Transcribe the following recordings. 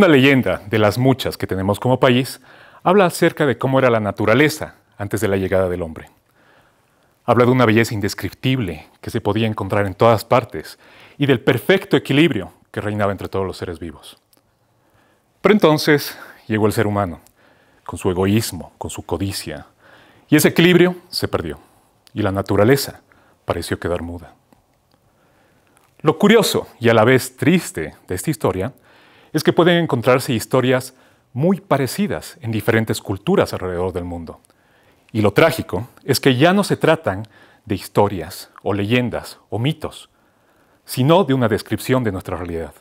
Una leyenda de las muchas que tenemos como país habla acerca de cómo era la naturaleza antes de la llegada del hombre. Habla de una belleza indescriptible que se podía encontrar en todas partes y del perfecto equilibrio que reinaba entre todos los seres vivos. Pero entonces llegó el ser humano, con su egoísmo, con su codicia, y ese equilibrio se perdió, y la naturaleza pareció quedar muda. Lo curioso y a la vez triste de esta historia es que pueden encontrarse historias muy parecidas en diferentes culturas alrededor del mundo. Y lo trágico es que ya no se tratan de historias o leyendas o mitos, sino de una descripción de nuestra realidad,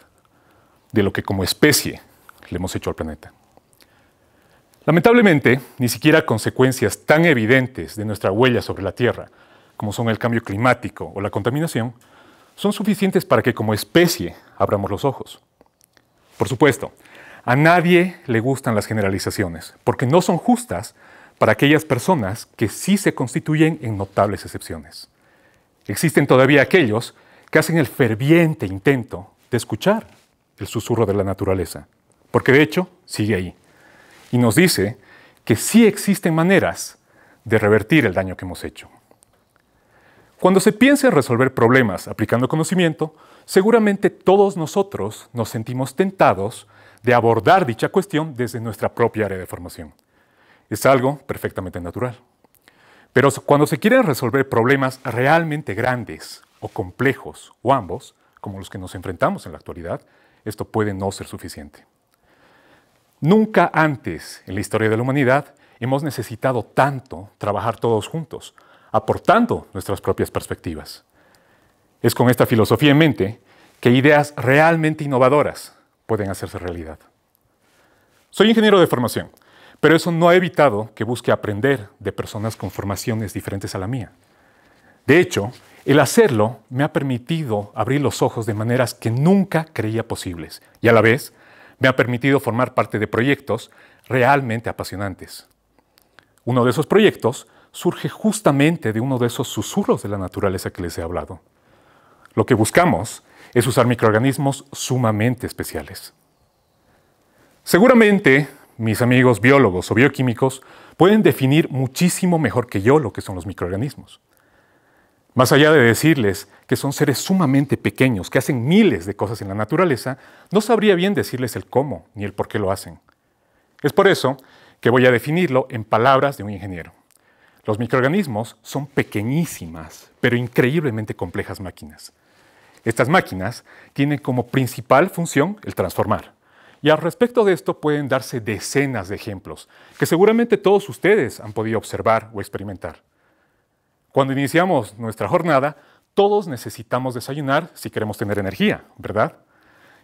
de lo que como especie le hemos hecho al planeta. Lamentablemente, ni siquiera consecuencias tan evidentes de nuestra huella sobre la Tierra, como son el cambio climático o la contaminación, son suficientes para que como especie abramos los ojos. Por supuesto, a nadie le gustan las generalizaciones, porque no son justas para aquellas personas que sí se constituyen en notables excepciones. Existen todavía aquellos que hacen el ferviente intento de escuchar el susurro de la naturaleza, porque de hecho sigue ahí, y nos dice que sí existen maneras de revertir el daño que hemos hecho. Cuando se piensa en resolver problemas aplicando conocimiento, seguramente todos nosotros nos sentimos tentados de abordar dicha cuestión desde nuestra propia área de formación. Es algo perfectamente natural. Pero cuando se quieren resolver problemas realmente grandes o complejos o ambos, como los que nos enfrentamos en la actualidad, esto puede no ser suficiente. Nunca antes en la historia de la humanidad hemos necesitado tanto trabajar todos juntos, aportando nuestras propias perspectivas. Es con esta filosofía en mente que ideas realmente innovadoras pueden hacerse realidad. Soy ingeniero de formación, pero eso no ha evitado que busque aprender de personas con formaciones diferentes a la mía. De hecho, el hacerlo me ha permitido abrir los ojos de maneras que nunca creía posibles y a la vez me ha permitido formar parte de proyectos realmente apasionantes. Uno de esos proyectos surge justamente de uno de esos susurros de la naturaleza que les he hablado. Lo que buscamos es usar microorganismos sumamente especiales. Seguramente mis amigos biólogos o bioquímicos pueden definir muchísimo mejor que yo lo que son los microorganismos. Más allá de decirles que son seres sumamente pequeños, que hacen miles de cosas en la naturaleza, no sabría bien decirles el cómo ni el por qué lo hacen. Es por eso que voy a definirlo en palabras de un ingeniero. Los microorganismos son pequeñísimas, pero increíblemente complejas máquinas. Estas máquinas tienen como principal función el transformar. Y al respecto de esto pueden darse decenas de ejemplos, que seguramente todos ustedes han podido observar o experimentar. Cuando iniciamos nuestra jornada, todos necesitamos desayunar si queremos tener energía, ¿verdad?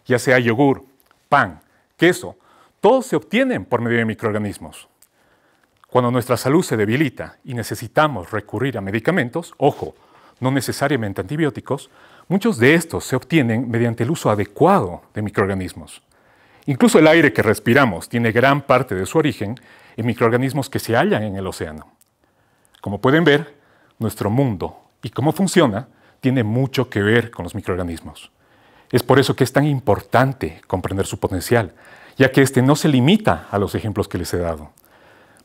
Ya sea yogur, pan, queso, todos se obtienen por medio de microorganismos. Cuando nuestra salud se debilita y necesitamos recurrir a medicamentos, ojo, no necesariamente antibióticos, muchos de estos se obtienen mediante el uso adecuado de microorganismos. Incluso el aire que respiramos tiene gran parte de su origen en microorganismos que se hallan en el océano. Como pueden ver, nuestro mundo y cómo funciona tiene mucho que ver con los microorganismos. Es por eso que es tan importante comprender su potencial, ya que este no se limita a los ejemplos que les he dado.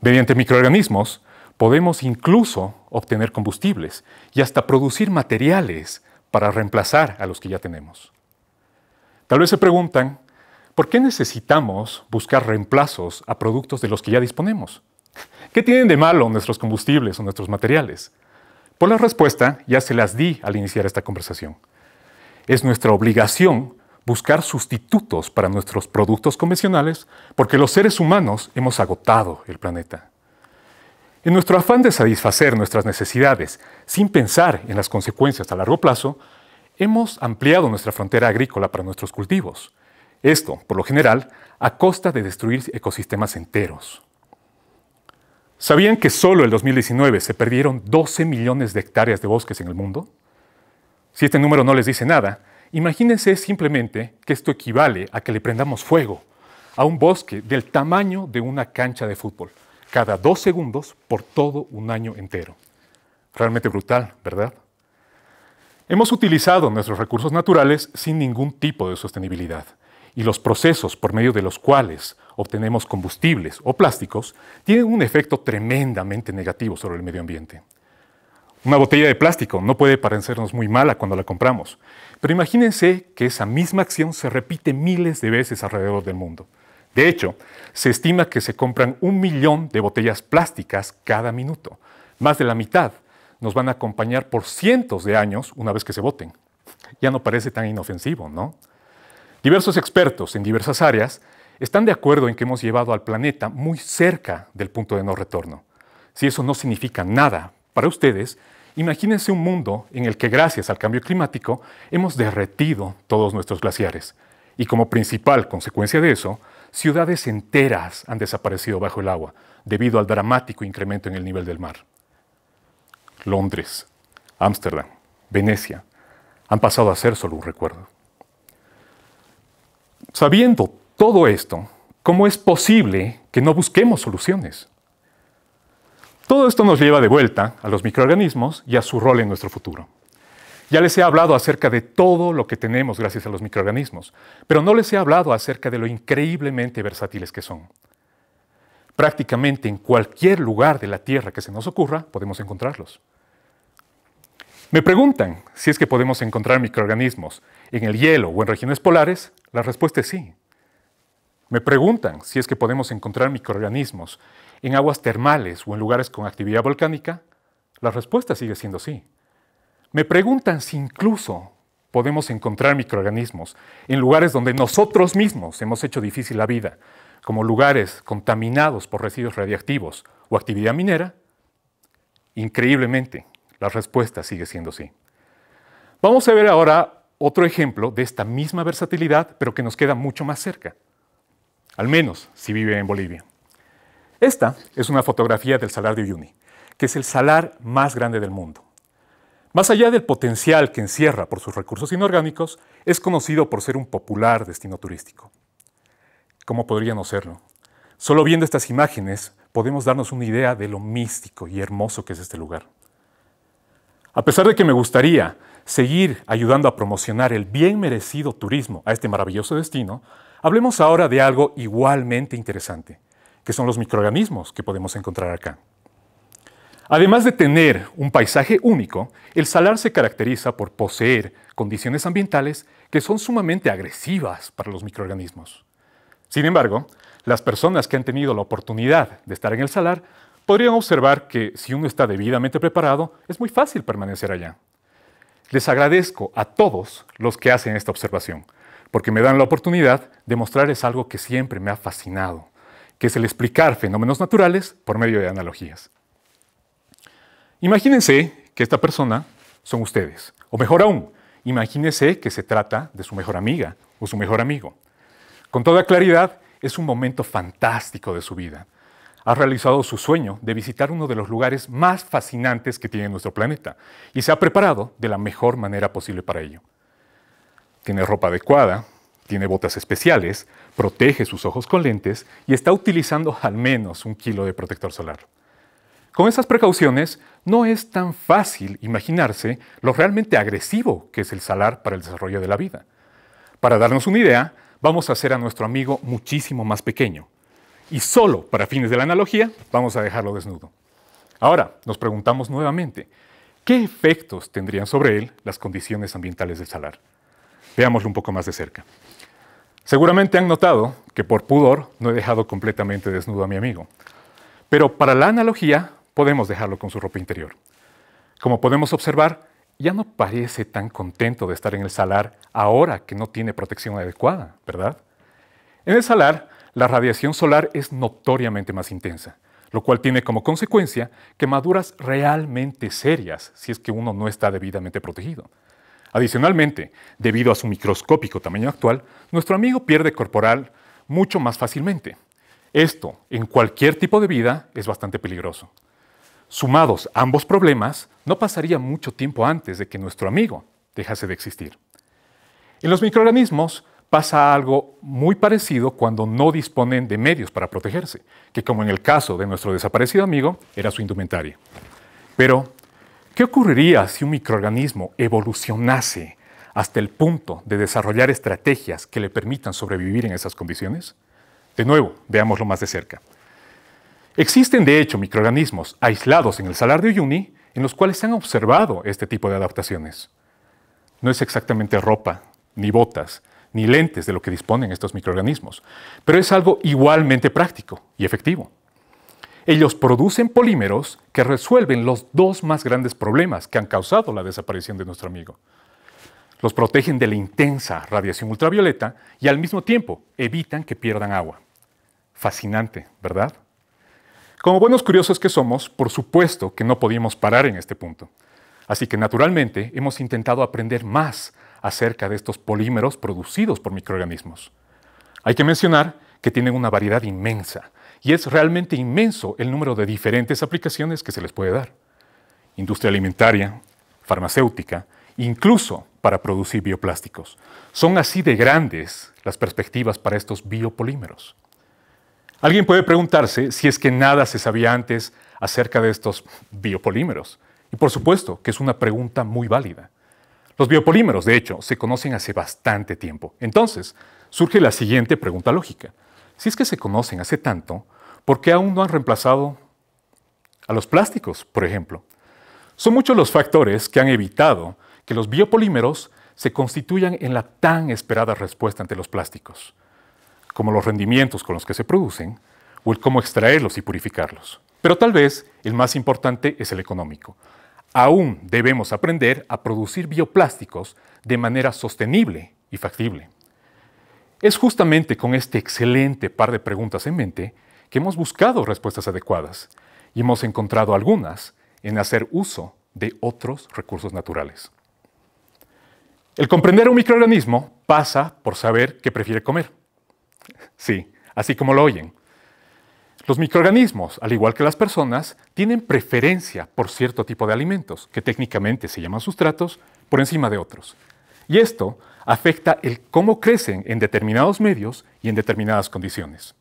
Mediante microorganismos podemos incluso obtener combustibles y hasta producir materiales para reemplazar a los que ya tenemos. Tal vez se preguntan, ¿por qué necesitamos buscar reemplazos a productos de los que ya disponemos? ¿Qué tienen de malo nuestros combustibles o nuestros materiales? Por la respuesta ya se las di al iniciar esta conversación. Es nuestra obligación buscar sustitutos para nuestros productos convencionales porque los seres humanos hemos agotado el planeta. En nuestro afán de satisfacer nuestras necesidades sin pensar en las consecuencias a largo plazo, hemos ampliado nuestra frontera agrícola para nuestros cultivos. Esto, por lo general, a costa de destruir ecosistemas enteros. ¿Sabían que solo el 2019 se perdieron 12 millones de hectáreas de bosques en el mundo? Si este número no les dice nada, Imagínense simplemente que esto equivale a que le prendamos fuego a un bosque del tamaño de una cancha de fútbol, cada dos segundos por todo un año entero. Realmente brutal, ¿verdad? Hemos utilizado nuestros recursos naturales sin ningún tipo de sostenibilidad y los procesos por medio de los cuales obtenemos combustibles o plásticos tienen un efecto tremendamente negativo sobre el medio ambiente. Una botella de plástico no puede parecernos muy mala cuando la compramos, pero imagínense que esa misma acción se repite miles de veces alrededor del mundo. De hecho, se estima que se compran un millón de botellas plásticas cada minuto. Más de la mitad nos van a acompañar por cientos de años una vez que se boten. Ya no parece tan inofensivo, ¿no? Diversos expertos en diversas áreas están de acuerdo en que hemos llevado al planeta muy cerca del punto de no retorno. Si eso no significa nada para ustedes, imagínense un mundo en el que gracias al cambio climático hemos derretido todos nuestros glaciares y como principal consecuencia de eso, ciudades enteras han desaparecido bajo el agua debido al dramático incremento en el nivel del mar. Londres, Ámsterdam, Venecia han pasado a ser solo un recuerdo. Sabiendo todo esto, ¿cómo es posible que no busquemos soluciones? Todo esto nos lleva de vuelta a los microorganismos y a su rol en nuestro futuro. Ya les he hablado acerca de todo lo que tenemos gracias a los microorganismos, pero no les he hablado acerca de lo increíblemente versátiles que son. Prácticamente en cualquier lugar de la Tierra que se nos ocurra podemos encontrarlos. Me preguntan si es que podemos encontrar microorganismos en el hielo o en regiones polares. La respuesta es sí. Me preguntan si es que podemos encontrar microorganismos en aguas termales o en lugares con actividad volcánica? La respuesta sigue siendo sí. Me preguntan si incluso podemos encontrar microorganismos en lugares donde nosotros mismos hemos hecho difícil la vida, como lugares contaminados por residuos radiactivos o actividad minera. Increíblemente, la respuesta sigue siendo sí. Vamos a ver ahora otro ejemplo de esta misma versatilidad, pero que nos queda mucho más cerca, al menos si vive en Bolivia. Esta es una fotografía del Salar de Uyuni, que es el salar más grande del mundo. Más allá del potencial que encierra por sus recursos inorgánicos, es conocido por ser un popular destino turístico. ¿Cómo podría no serlo? Solo viendo estas imágenes podemos darnos una idea de lo místico y hermoso que es este lugar. A pesar de que me gustaría seguir ayudando a promocionar el bien merecido turismo a este maravilloso destino, hablemos ahora de algo igualmente interesante, que son los microorganismos que podemos encontrar acá. Además de tener un paisaje único, el salar se caracteriza por poseer condiciones ambientales que son sumamente agresivas para los microorganismos. Sin embargo, las personas que han tenido la oportunidad de estar en el salar podrían observar que si uno está debidamente preparado, es muy fácil permanecer allá. Les agradezco a todos los que hacen esta observación, porque me dan la oportunidad de mostrarles algo que siempre me ha fascinado que es el explicar fenómenos naturales por medio de analogías. Imagínense que esta persona son ustedes, o mejor aún, imagínense que se trata de su mejor amiga o su mejor amigo. Con toda claridad, es un momento fantástico de su vida. Ha realizado su sueño de visitar uno de los lugares más fascinantes que tiene nuestro planeta y se ha preparado de la mejor manera posible para ello. Tiene ropa adecuada, tiene botas especiales, protege sus ojos con lentes y está utilizando al menos un kilo de protector solar. Con esas precauciones, no es tan fácil imaginarse lo realmente agresivo que es el salar para el desarrollo de la vida. Para darnos una idea, vamos a hacer a nuestro amigo muchísimo más pequeño. Y solo para fines de la analogía, vamos a dejarlo desnudo. Ahora, nos preguntamos nuevamente, ¿qué efectos tendrían sobre él las condiciones ambientales del salar? Veámoslo un poco más de cerca. Seguramente han notado que por pudor no he dejado completamente desnudo a mi amigo, pero para la analogía podemos dejarlo con su ropa interior. Como podemos observar, ya no parece tan contento de estar en el salar ahora que no tiene protección adecuada, ¿verdad? En el salar, la radiación solar es notoriamente más intensa, lo cual tiene como consecuencia quemaduras realmente serias si es que uno no está debidamente protegido. Adicionalmente, debido a su microscópico tamaño actual, nuestro amigo pierde corporal mucho más fácilmente. Esto, en cualquier tipo de vida, es bastante peligroso. Sumados ambos problemas, no pasaría mucho tiempo antes de que nuestro amigo dejase de existir. En los microorganismos pasa algo muy parecido cuando no disponen de medios para protegerse, que como en el caso de nuestro desaparecido amigo, era su indumentaria. Pero, ¿Qué ocurriría si un microorganismo evolucionase hasta el punto de desarrollar estrategias que le permitan sobrevivir en esas condiciones? De nuevo, veámoslo más de cerca. Existen, de hecho, microorganismos aislados en el salar de Uyuni en los cuales se han observado este tipo de adaptaciones. No es exactamente ropa, ni botas, ni lentes de lo que disponen estos microorganismos, pero es algo igualmente práctico y efectivo. Ellos producen polímeros que resuelven los dos más grandes problemas que han causado la desaparición de nuestro amigo. Los protegen de la intensa radiación ultravioleta y al mismo tiempo evitan que pierdan agua. Fascinante, ¿verdad? Como buenos curiosos que somos, por supuesto que no podíamos parar en este punto. Así que naturalmente hemos intentado aprender más acerca de estos polímeros producidos por microorganismos. Hay que mencionar que tienen una variedad inmensa, y es realmente inmenso el número de diferentes aplicaciones que se les puede dar. Industria alimentaria, farmacéutica, incluso para producir bioplásticos. Son así de grandes las perspectivas para estos biopolímeros. Alguien puede preguntarse si es que nada se sabía antes acerca de estos biopolímeros. Y por supuesto que es una pregunta muy válida. Los biopolímeros, de hecho, se conocen hace bastante tiempo. Entonces, surge la siguiente pregunta lógica. Si es que se conocen hace tanto, ¿por qué aún no han reemplazado a los plásticos, por ejemplo? Son muchos los factores que han evitado que los biopolímeros se constituyan en la tan esperada respuesta ante los plásticos, como los rendimientos con los que se producen o el cómo extraerlos y purificarlos. Pero tal vez el más importante es el económico. Aún debemos aprender a producir bioplásticos de manera sostenible y factible. Es justamente con este excelente par de preguntas en mente que hemos buscado respuestas adecuadas y hemos encontrado algunas en hacer uso de otros recursos naturales. El comprender un microorganismo pasa por saber qué prefiere comer. Sí, así como lo oyen. Los microorganismos, al igual que las personas, tienen preferencia por cierto tipo de alimentos, que técnicamente se llaman sustratos, por encima de otros. Y esto afecta el cómo crecen en determinados medios y en determinadas condiciones.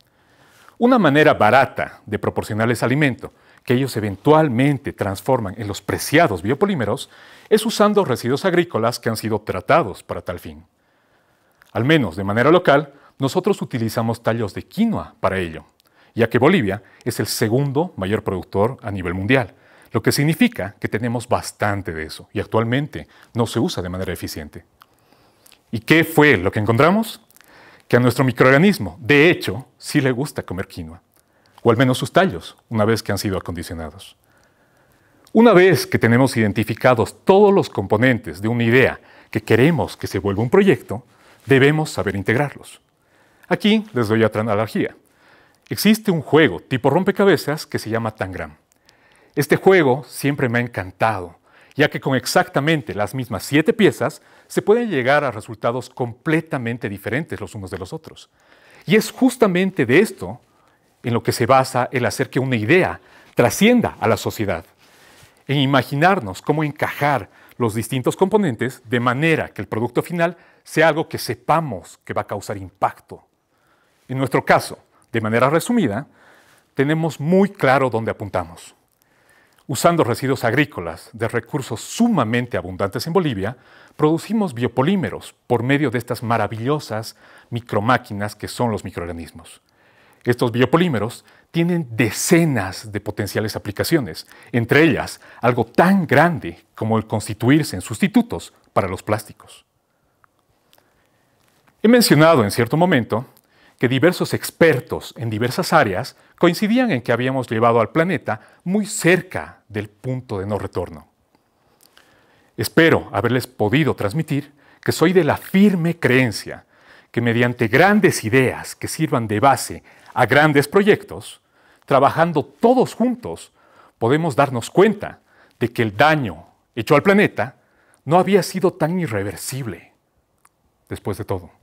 Una manera barata de proporcionarles alimento, que ellos eventualmente transforman en los preciados biopolímeros, es usando residuos agrícolas que han sido tratados para tal fin. Al menos de manera local, nosotros utilizamos tallos de quinoa para ello, ya que Bolivia es el segundo mayor productor a nivel mundial, lo que significa que tenemos bastante de eso y actualmente no se usa de manera eficiente. ¿Y qué fue lo que encontramos? Que a nuestro microorganismo, de hecho, sí le gusta comer quinoa, o al menos sus tallos, una vez que han sido acondicionados. Una vez que tenemos identificados todos los componentes de una idea que queremos que se vuelva un proyecto, debemos saber integrarlos. Aquí les doy otra analogía. Existe un juego tipo rompecabezas que se llama Tangram. Este juego siempre me ha encantado, ya que con exactamente las mismas siete piezas se pueden llegar a resultados completamente diferentes los unos de los otros. Y es justamente de esto en lo que se basa el hacer que una idea trascienda a la sociedad, en imaginarnos cómo encajar los distintos componentes de manera que el producto final sea algo que sepamos que va a causar impacto. En nuestro caso, de manera resumida, tenemos muy claro dónde apuntamos. Usando residuos agrícolas de recursos sumamente abundantes en Bolivia, producimos biopolímeros por medio de estas maravillosas micromáquinas que son los microorganismos. Estos biopolímeros tienen decenas de potenciales aplicaciones, entre ellas algo tan grande como el constituirse en sustitutos para los plásticos. He mencionado en cierto momento que diversos expertos en diversas áreas coincidían en que habíamos llevado al planeta muy cerca del punto de no retorno. Espero haberles podido transmitir que soy de la firme creencia que mediante grandes ideas que sirvan de base a grandes proyectos, trabajando todos juntos, podemos darnos cuenta de que el daño hecho al planeta no había sido tan irreversible, después de todo.